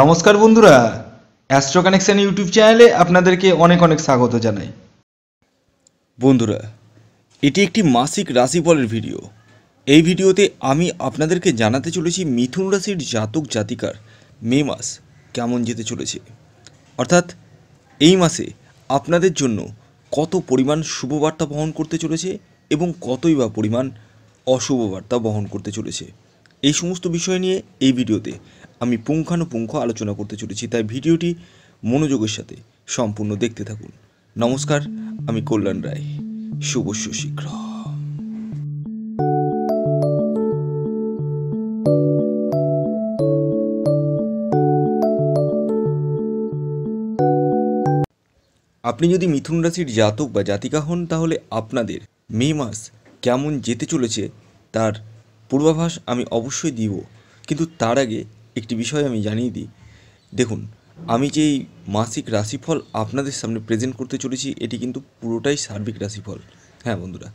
নমস্কার বন্ধুরা astro connection YouTube চ্যানেলে আপনাদেরকে অনেক অনেক স্বাগত জানাই বন্ধুরা এটি একটি মাসিক রাশিফলের ভিডিও এই ভিডিওতে আমি আপনাদেরকে জানাতে চলেছি মিথুন রাশির জাতক জাতিকার মে মাস কেমন যেতে চলেছে অর্থাৎ এই মাসে আপনাদের জন্য কত পরিমাণ শুভ বার্তা বহন করতে চলেছে এবং কতই বা পরিমাণ অশুভ বার্তা বহন করতে চলেছে এই সমস্ত বিষয় নিয়ে এই ভিডিওতে আমি পুঙ্খানুপুঙ্খ আলোচনা করতে চলেছি তাই ভিডিওটি মনোযোগের সাথে সম্পূর্ণ দেখতে থাকুন নমস্কার আমি কল্যাণ রায় শুভ শশীঘ্র আপনি যদি মিথুন রাশির জাতক বা জাতিকা হন তাহলে আপনাদের মে মাস কেমন যেতে চলেছে তার পূর্বাভাস আমি অবশ্যই দিব কিন্তু তার আগে একটি বিষয় আমি জানিয়ে দিই দেখুন আমি যেই মাসিক রাশিফল আপনাদের সামনে প্রেজেন্ট করতে চলেছি এটি কিন্তু পুরোটাই সার্বিক রাশিফল হ্যাঁ বন্ধুরা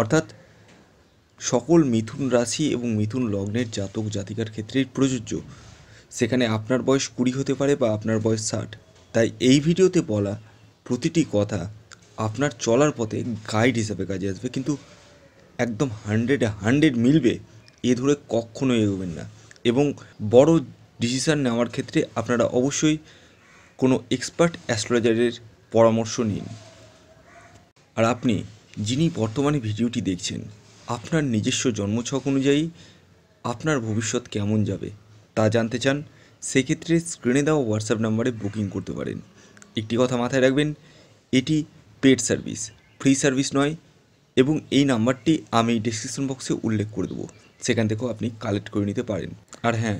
অর্থাৎ সকল মিথুন রাশি এবং মিথুন লগ্নের জাতক জাতিকার ক্ষেত্রেই প্রযোজ্য সেখানে আপনার বয়স কুড়ি হতে পারে বা আপনার বয়স ষাট তাই এই ভিডিওতে বলা প্রতিটি কথা আপনার চলার পথে গাইড হিসাবে কাজে আসবে কিন্তু একদম হান্ড্রেডে হান্ড্রেড মিলবে এ ধরে কখনো এগোবেন না এবং বড় ডিসিশান নেওয়ার ক্ষেত্রে আপনারা অবশ্যই কোনো এক্সপার্ট অ্যাস্ট্রোলজারের পরামর্শ নিন আর আপনি যিনি বর্তমানে ভিডিওটি দেখছেন আপনার নিজস্ব জন্মছক অনুযায়ী আপনার ভবিষ্যৎ কেমন যাবে তা জানতে চান সেক্ষেত্রে স্ক্রিনে দেওয়া হোয়াটসঅ্যাপ নাম্বারে বুকিং করতে পারেন একটি কথা মাথায় রাখবেন এটি পেড সার্ভিস ফ্রি সার্ভিস নয় এবং এই নাম্বারটি আমি ডিসক্রিপশন বক্সে উল্লেখ করে দেবো সেখান থেকেও আপনি কালেক্ট করে নিতে পারেন আর হ্যাঁ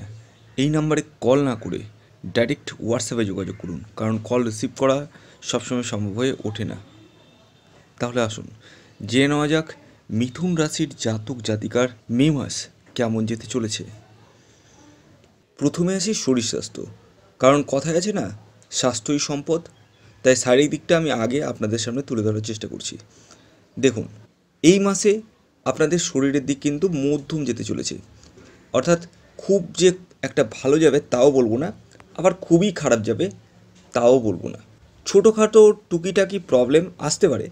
এই নাম্বারে কল না করে ডাইরেক্ট হোয়াটসঅ্যাপে যোগাযোগ করুন কারণ কল রিসিভ করা সবসময় সম্ভব হয়ে ওঠে না তাহলে আসুন জেনে নেওয়া যাক মিথুন রাশির জাতক জাতিকার মে মাস কেমন যেতে চলেছে প্রথমে আসি শরীর স্বাস্থ্য কারণ কথায় আছে না স্বাস্থ্যই সম্পদ তাই শারীরিক দিকটা আমি আগে আপনাদের সামনে তুলে ধরার চেষ্টা করছি দেখুন এই মাসে আপনাদের শরীরের দিক কিন্তু মধ্যম যেতে চলেছে অর্থাৎ খুব যে একটা ভালো যাবে তাও বলবো না আবার খুবই খারাপ যাবে তাও বলবো না ছোটোখাটো টুকিটাকি প্রবলেম আসতে পারে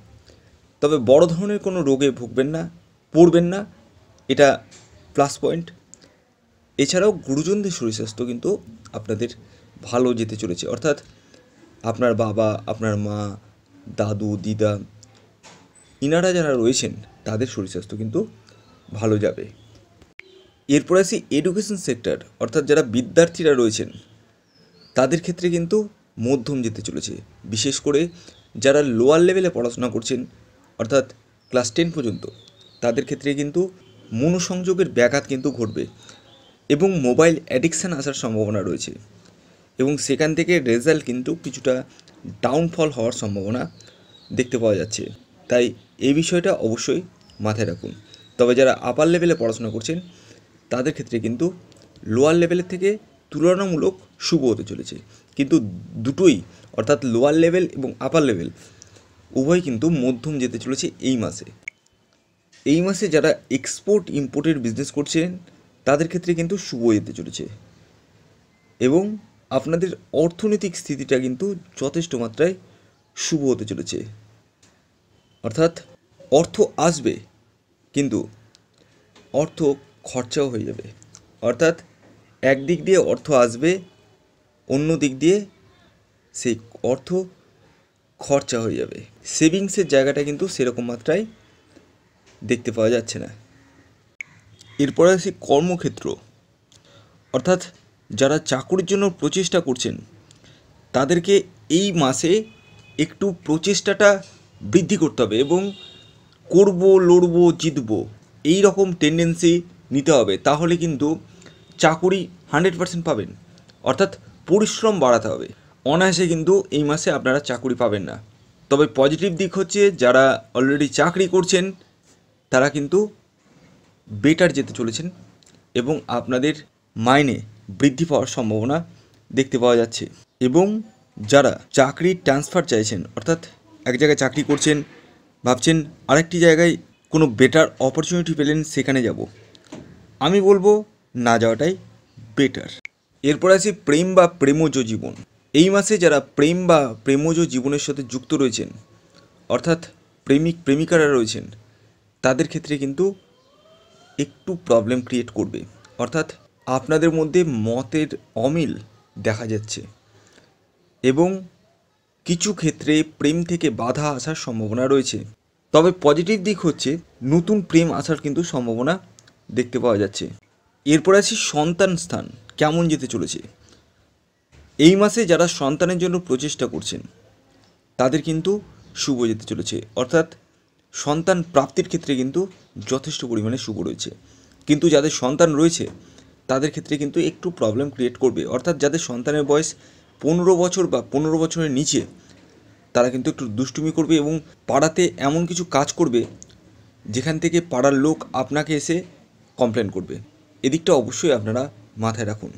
তবে বড় ধরনের কোনো রোগে ভুগবেন না পড়বেন না এটা প্লাস পয়েন্ট এছাড়াও গুরুজনদের শরীর স্বাস্থ্য কিন্তু আপনাদের ভালো যেতে চলেছে অর্থাৎ আপনার বাবা আপনার মা দাদু দিদা ইনারা যারা রয়েছেন তাদের শরীর স্বাস্থ্য কিন্তু ভালো যাবে এরপর আসি এডুকেশন সেক্টর অর্থাৎ যারা বিদ্যার্থীরা রয়েছেন তাদের ক্ষেত্রে কিন্তু মধ্যম যেতে চলেছে বিশেষ করে যারা লোয়ার লেভেলে পড়াশোনা করছেন অর্থাৎ ক্লাস টেন পর্যন্ত তাদের ক্ষেত্রে কিন্তু মনোসংযোগের ব্যাঘাত কিন্তু ঘটবে এবং মোবাইল অ্যাডিকশান আসার সম্ভাবনা রয়েছে এবং সেখান থেকে রেজাল্ট কিন্তু কিছুটা ডাউনফল হওয়ার সম্ভাবনা দেখতে পাওয়া যাচ্ছে তাই এই বিষয়টা অবশ্যই মাথায় রাখুন তবে যারা আপার লেভেলে পড়াশোনা করছেন তাদের ক্ষেত্রে কিন্তু লোয়ার লেভেলের থেকে তুলনামূলক শুভ হতে চলেছে কিন্তু দুটোই অর্থাৎ লোয়ার লেভেল এবং আপার লেভেল উভয় কিন্তু মধ্যম যেতে চলেছে এই মাসে এই মাসে যারা এক্সপোর্ট ইম্পোর্টের বিজনেস করছেন তাদের ক্ষেত্রে কিন্তু শুভ যেতে চলেছে এবং আপনাদের অর্থনৈতিক স্থিতিটা কিন্তু যথেষ্ট মাত্রায় শুভ হতে চলেছে অর্থাৎ অর্থ আসবে কিন্তু অর্থ খরচাও হয়ে যাবে অর্থাৎ এক দিক দিয়ে অর্থ আসবে অন্য দিক দিয়ে সেই অর্থ খরচা হয়ে যাবে সেভিংসের জায়গাটা কিন্তু সেরকম মাত্রায় দেখতে পাওয়া যাচ্ছে না এরপরে আসি কর্মক্ষেত্র অর্থাৎ যারা চাকরির জন্য প্রচেষ্টা করছেন তাদেরকে এই মাসে একটু প্রচেষ্টাটা বৃদ্ধি করতে হবে এবং করব লড়ব জিতবো এই রকম টেন্ডেন্সি নিতে হবে তাহলে কিন্তু চাকুরি হান্ড্রেড পারসেন্ট পাবেন অর্থাৎ পরিশ্রম বাড়াতে হবে অনায়াসে কিন্তু এই মাসে আপনারা চাকুরি পাবেন না তবে পজিটিভ দিক হচ্ছে যারা অলরেডি চাকরি করছেন তারা কিন্তু বেটার যেতে চলেছেন এবং আপনাদের মাইনে বৃদ্ধি পাওয়ার সম্ভাবনা দেখতে পাওয়া যাচ্ছে এবং যারা চাকরি ট্রান্সফার চাইছেন অর্থাৎ এক জায়গায় চাকরি করছেন ভাবছেন আরেকটি জায়গায় কোনো বেটার অপরচুনিটি পেলেন সেখানে যাব আমি বলবো না যাওয়াটাই বেটার এরপর আছে প্রেম বা প্রেমজ জীবন এই মাসে যারা প্রেম বা প্রেমজ জীবনের সাথে যুক্ত রয়েছেন অর্থাৎ প্রেমিক প্রেমিকারা রয়েছেন তাদের ক্ষেত্রে কিন্তু একটু প্রবলেম ক্রিয়েট করবে অর্থাৎ আপনাদের মধ্যে মতের অমিল দেখা যাচ্ছে এবং কিছু ক্ষেত্রে প্রেম থেকে বাধা আসার সম্ভাবনা রয়েছে তবে পজিটিভ দিক হচ্ছে নতুন প্রেম আসার কিন্তু সম্ভাবনা দেখতে পাওয়া যাচ্ছে এরপর আসি সন্তান স্থান কেমন যেতে চলেছে এই মাসে যারা সন্তানের জন্য প্রচেষ্টা করছেন তাদের কিন্তু শুভ যেতে চলেছে অর্থাৎ সন্তান প্রাপ্তির ক্ষেত্রে কিন্তু যথেষ্ট পরিমাণে শুভ রয়েছে কিন্তু যাদের সন্তান রয়েছে তাদের ক্ষেত্রে কিন্তু একটু প্রবলেম ক্রিয়েট করবে অর্থাৎ যাদের সন্তানের বয়স পনেরো বছর বা পনেরো বছরের নিচে তারা কিন্তু একটু দুষ্টুমি করবে এবং পাড়াতে এমন কিছু কাজ করবে যেখান থেকে পাড়ার লোক আপনাকে এসে কমপ্লেন করবে এদিকটা অবশ্যই আপনারা মাথায় রাখুন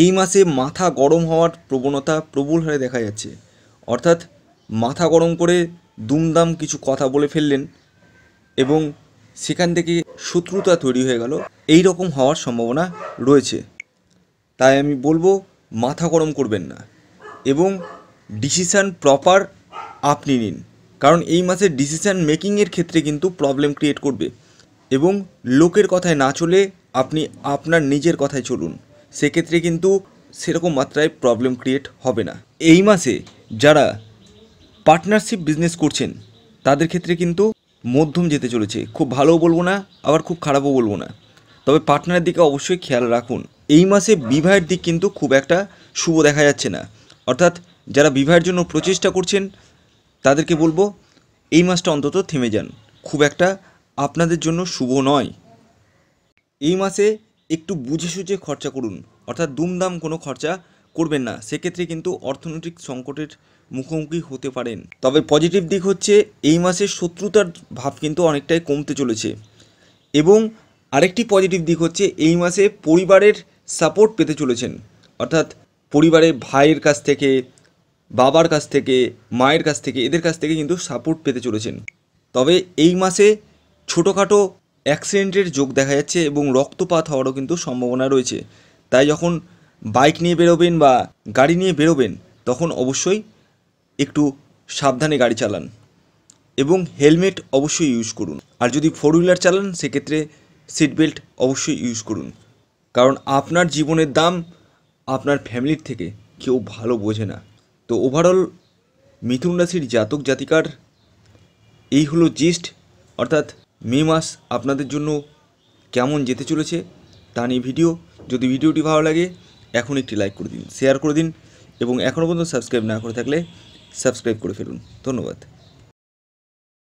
এই মাসে মাথা গরম হওয়ার প্রবণতা প্রবল হারে দেখা যাচ্ছে অর্থাৎ মাথা গরম করে দুমদাম কিছু কথা বলে ফেললেন এবং সেখান থেকে শত্রুতা তৈরি হয়ে গেল এই রকম হওয়ার সম্ভাবনা রয়েছে তাই আমি বলবো মাথা গরম করবেন না এবং ডিসিশান প্রপার আপনি নিন কারণ এই মাসে ডিসিশান মেকিংয়ের ক্ষেত্রে কিন্তু প্রবলেম ক্রিয়েট করবে এবং লোকের কথায় না চলে আপনি আপনার নিজের কথায় চলুন সেক্ষেত্রে কিন্তু সেরকম মাত্রায় প্রবলেম ক্রিয়েট হবে না এই মাসে যারা পার্টনারশিপ বিজনেস করছেন তাদের ক্ষেত্রে কিন্তু মধ্যম যেতে চলেছে খুব ভালোও বলবো না আবার খুব খারাপও বলবো না তবে পার্টনারের দিকে অবশ্যই খেয়াল রাখুন এই মাসে বিবাহের দিক কিন্তু খুব একটা শুভ দেখা যাচ্ছে না অর্থাৎ যারা বিবাহের জন্য প্রচেষ্টা করছেন তাদেরকে বলবো এই মাসটা অন্তত থেমে যান খুব একটা আপনাদের জন্য শুভ নয় এই মাসে একটু বুঝে সুঝে খরচা করুন অর্থাৎ দুমদাম কোনো খরচা করবেন না সেক্ষেত্রে কিন্তু অর্থনৈতিক সংকটের মুখোমুখি হতে পারেন তবে পজিটিভ দিক হচ্ছে এই মাসে শত্রুতার ভাব কিন্তু অনেকটাই কমতে চলেছে এবং আরেকটি পজিটিভ দিক হচ্ছে এই মাসে পরিবারের সাপোর্ট পেতে চলেছেন অর্থাৎ পরিবারে ভাইয়ের কাছ থেকে বাবার কাছ থেকে মায়ের কাছ থেকে এদের কাছ থেকে কিন্তু সাপোর্ট পেতে চলেছেন তবে এই মাসে ছোটোখাটো অ্যাক্সিডেন্টের যোগ দেখা যাচ্ছে এবং রক্তপাত হওয়ারও কিন্তু সম্ভাবনা রয়েছে তাই যখন বাইক নিয়ে বেরোবেন বা গাড়ি নিয়ে বেরোবেন তখন অবশ্যই একটু সাবধানে গাড়ি চালান এবং হেলমেট অবশ্যই ইউজ করুন আর যদি ফোর হুইলার চালান সেক্ষেত্রে সিট বেল্ট অবশ্যই ইউজ করুন কারণ আপনার জীবনের দাম আপনার ফ্যামিলির থেকে কেউ ভালো বোঝে না তো ওভারঅল মিথুন রাশির জাতক জাতিকার এই হলো জিস্ট অর্থাৎ মে মাস আপনাদের জন্য কেমন যেতে চলেছে তা নিয়ে ভিডিও যদি ভিডিওটি ভালো লাগে এখন একটি লাইক করে দিন শেয়ার করে দিন এবং এখনও পর্যন্ত সাবস্ক্রাইব না করে থাকলে সাবস্ক্রাইব করে ফেলুন ধন্যবাদ